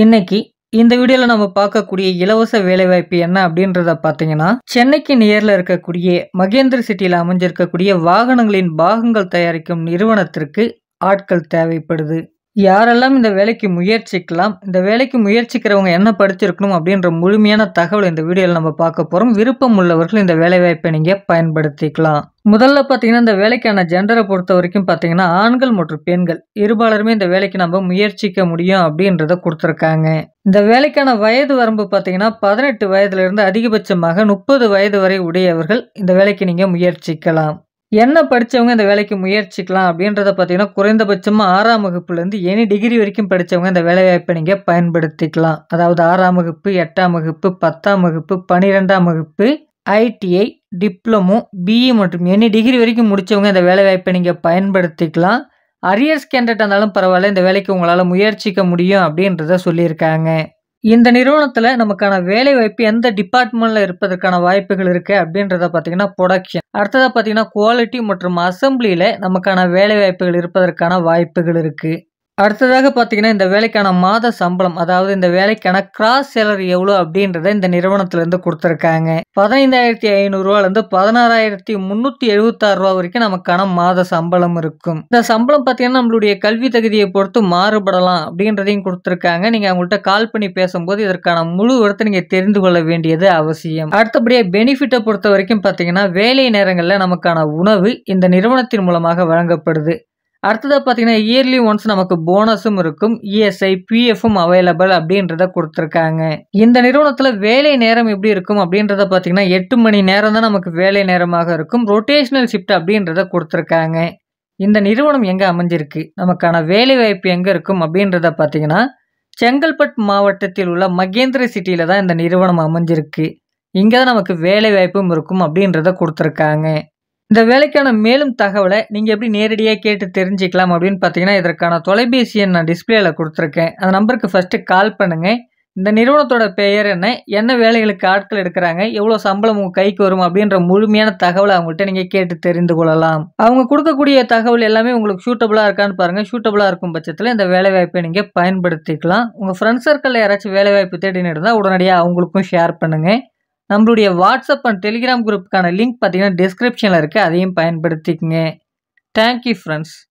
இன்னைக்கு இந்த வீடியோவில் நம்ம பார்க்கக்கூடிய இலவச வேலைவாய்ப்பு என்ன அப்படின்றத பார்த்தீங்கன்னா சென்னைக்கு நேரில் இருக்கக்கூடிய மகேந்திர சிட்டியில் அமைஞ்சிருக்கக்கூடிய வாகனங்களின் பாகங்கள் தயாரிக்கும் நிறுவனத்திற்கு ஆட்கள் தேவைப்படுது யாரெல்லாம் இந்த வேலைக்கு முயற்சிக்கலாம் இந்த வேலைக்கு முயற்சிக்கிறவங்க என்ன படிச்சிருக்கணும் அப்படின்ற முழுமையான தகவல் இந்த வீடியோவில் நம்ம பார்க்க போகிறோம் விருப்பம் உள்ளவர்கள் இந்த வேலைவாய்ப்பை நீங்கள் பயன்படுத்திக்கலாம் முதல்ல பார்த்தீங்கன்னா இந்த வேலைக்கான ஜெண்டரை பொறுத்த வரைக்கும் பார்த்தீங்கன்னா ஆண்கள் மற்றும் பெண்கள் இருபாலருமே இந்த வேலைக்கு நம்ம முயற்சிக்க முடியும் அப்படின்றத கொடுத்துருக்காங்க இந்த வேலைக்கான வயது வரம்பு பார்த்தீங்கன்னா பதினெட்டு வயதுலேருந்து அதிகபட்சமாக முப்பது வயது வரை உடையவர்கள் இந்த வேலைக்கு நீங்கள் முயற்சிக்கலாம் என்ன படித்தவங்க இந்த வேலைக்கு முயற்சிக்கலாம் அப்படின்றத பார்த்தீங்கன்னா குறைந்தபட்சமாக ஆறாம் வகுப்புலேருந்து எனி டிகிரி வரைக்கும் படித்தவங்க இந்த வேலைவாய்ப்பை நீங்கள் பயன்படுத்திக்கலாம் அதாவது ஆறாம் வகுப்பு எட்டாம் வகுப்பு பத்தாம் வகுப்பு பன்னிரெண்டாம் வகுப்பு ஐடிஐ டிப்ளமோ பிஇ மற்றும் எனி டிகிரி வரைக்கும் முடித்தவங்க இந்த வேலைவாய்ப்பை நீங்கள் பயன்படுத்திக்கலாம் அரியர்ஸ் கேண்டிடேட் இருந்தாலும் பரவாயில்ல இந்த வேலைக்கு உங்களால் முயற்சிக்க முடியும் அப்படின்றத சொல்லியிருக்காங்க இந்த நிறுவனத்தில் நமக்கான வேலை வாய்ப்பு எந்த டிபார்ட்மெண்ட்டில் இருப்பதற்கான வாய்ப்புகள் இருக்குது அப்படின்றத பார்த்தீங்கன்னா ப்ரொடக்ஷன் அடுத்ததாக பார்த்தீங்கன்னா குவாலிட்டி மற்றும் அசம்பிளியில் நமக்கான வேலை வாய்ப்புகள் இருப்பதற்கான வாய்ப்புகள் இருக்குது அடுத்ததாக பார்த்தீங்கன்னா இந்த வேலைக்கான மாத சம்பளம் அதாவது இந்த வேலைக்கான கிராஸ் சேலரி எவ்வளோ அப்படின்றத இந்த நிறுவனத்திலேருந்து கொடுத்துருக்காங்க பதினைந்தாயிரத்தி ஐநூறுரூவாலேருந்து பதினாறாயிரத்தி முந்நூற்றி எழுபத்தாறு ரூபா வரைக்கும் நமக்கான மாத சம்பளம் இருக்கும் இந்த சம்பளம் பார்த்தீங்கன்னா நம்மளுடைய கல்வி தகுதியை பொறுத்து மாறுபடலாம் அப்படின்றதையும் கொடுத்துருக்காங்க நீங்கள் அவங்கள்ட்ட கால் பண்ணி பேசும்போது இதற்கான முழு விடத்தை நீங்கள் தெரிந்து கொள்ள வேண்டியது அவசியம் அடுத்தபடியாக பெனிஃபிட்டை பொறுத்த வரைக்கும் பார்த்தீங்கன்னா வேலை நேரங்களில் நமக்கான உணவு இந்த நிறுவனத்தின் மூலமாக வழங்கப்படுது அடுத்ததாக பார்த்தீங்கன்னா இயர்லி ஒன்ஸ் நமக்கு போனஸும் இருக்கும் இஎஸ்ஐ பிஎஃப்பும் அவைலபிள் அப்படின்றத கொடுத்துருக்காங்க இந்த நிறுவனத்தில் வேலை நேரம் எப்படி இருக்கும் அப்படின்றத பார்த்தீங்கன்னா எட்டு மணி நேரம் தான் நமக்கு வேலை நேரமாக இருக்கும் ரொட்டேஷ்னல் ஷிஃப்ட் அப்படின்றத கொடுத்துருக்காங்க இந்த நிறுவனம் எங்கே அமைஞ்சிருக்கு நமக்கான வேலை வாய்ப்பு எங்கே இருக்கும் அப்படின்றத பார்த்தீங்கன்னா செங்கல்பட் மாவட்டத்தில் உள்ள மகேந்திர சிட்டியில் தான் இந்த நிறுவனம் அமைஞ்சிருக்கு இங்கே தான் நமக்கு வேலை வாய்ப்பும் இருக்கும் அப்படின்றத கொடுத்துருக்காங்க இந்த வேலைக்கான மேலும் தகவலை நீங்கள் எப்படி நேரடியாக கேட்டு தெரிஞ்சுக்கலாம் அப்படின்னு பார்த்தீங்கன்னா இதற்கான தொலைபேசி எண் நான் டிஸ்பிளேயில் கொடுத்துருக்கேன் அந்த நம்பருக்கு ஃபஸ்ட்டு கால் பண்ணுங்கள் இந்த நிறுவனத்தோட பெயர் என்ன என்ன வேலைகளுக்கு ஆட்கள் எடுக்கிறாங்க எவ்வளோ சம்பளம் உங்கள் கைக்கு வரும் அப்படின்ற முழுமையான தகவலை அவங்கள்ட்ட நீங்கள் கேட்டு தெரிந்து கொள்ளலாம் அவங்க கொடுக்கக்கூடிய தகவல் எல்லாமே உங்களுக்கு சூட்டபுளாக இருக்கான்னு பாருங்கள் சூட்டபுளாக இருக்கும் பட்சத்தில் இந்த வேலைவாய்ப்பை நீங்கள் பயன்படுத்திக்கலாம் உங்கள் ஃப்ரெண்ட்ஸ் சர்க்கிளில் யாராச்சும் வேலைவாய்ப்பு தேடினு இருந்தால் உடனடியாக அவங்களுக்கும் ஷேர் பண்ணுங்கள் நம்மளுடைய வாட்ஸ்அப் அண்ட் டெலிகிராம் குரூப்புக்கான லிங்க் பார்த்தீங்கன்னா டிஸ்கிரிப்ஷனில் இருக்குது அதையும் பயன்படுத்திக்கங்க தேங்க்யூ ஃப்ரெண்ட்ஸ்